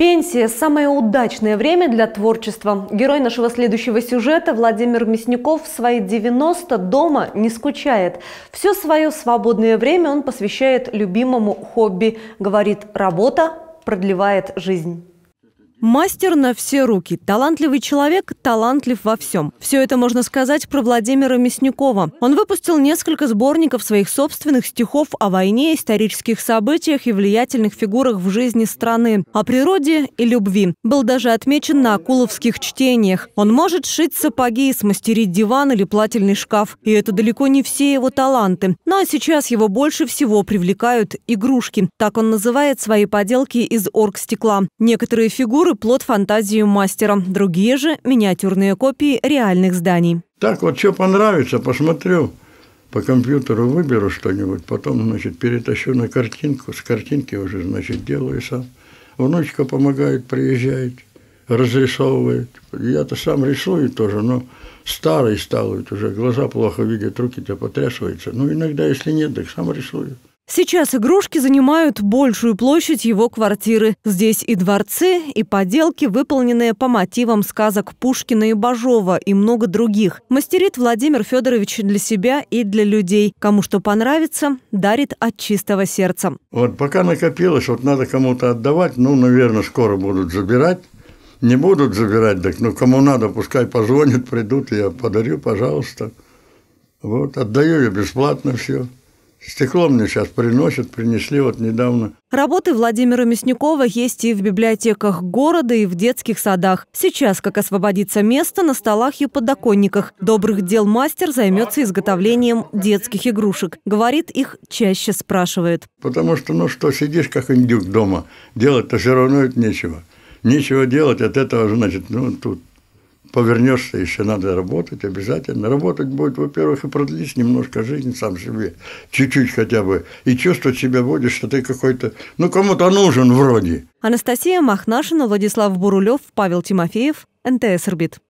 Пенсия – самое удачное время для творчества. Герой нашего следующего сюжета Владимир Мясников в свои 90 дома не скучает. Все свое свободное время он посвящает любимому хобби. Говорит, работа продлевает жизнь. Мастер на все руки. Талантливый человек, талантлив во всем. Все это можно сказать про Владимира Мясникова. Он выпустил несколько сборников своих собственных стихов о войне, исторических событиях и влиятельных фигурах в жизни страны, о природе и любви. Был даже отмечен на акуловских чтениях. Он может шить сапоги смастерить диван или плательный шкаф. И это далеко не все его таланты. Ну а сейчас его больше всего привлекают игрушки. Так он называет свои поделки из оргстекла. Некоторые фигуры скульптуры – плод фантазии мастера, другие же – миниатюрные копии реальных зданий. Так вот, что понравится, посмотрю, по компьютеру выберу что-нибудь, потом, значит, перетащу на картинку, с картинки уже, значит, делаю сам. Внучка помогает, приезжает, разрисовывает. Я-то сам рисую тоже, но старый стал ведь уже, глаза плохо видят, руки-то потрясываются. Ну, иногда, если нет, так сам рисую. Сейчас игрушки занимают большую площадь его квартиры. Здесь и дворцы, и поделки, выполненные по мотивам сказок Пушкина и Бажова и много других. Мастерит Владимир Федорович для себя и для людей. Кому что понравится, дарит от чистого сердца. Вот пока накопилось, вот надо кому-то отдавать, ну, наверное, скоро будут забирать. Не будут забирать, так ну кому надо, пускай позвонят, придут, я подарю, пожалуйста. Вот, отдаю я бесплатно все. Стекло мне сейчас приносят, принесли вот недавно. Работы Владимира Мясникова есть и в библиотеках города, и в детских садах. Сейчас, как освободится место, на столах и подоконниках. Добрых дел мастер займется изготовлением детских игрушек. Говорит, их чаще спрашивает. Потому что, ну что, сидишь как индюк дома, делать-то все равно это нечего. Нечего делать, от этого, значит, ну, тут повернешься, еще надо работать обязательно. Работать будет, во-первых, и продлить немножко жизнь сам себе, чуть-чуть хотя бы, и чувствовать себя будешь, что ты какой-то, ну, кому-то нужен вроде. Анастасия Махнашина, Владислав Бурулев, Павел Тимофеев, НТС «Орбит».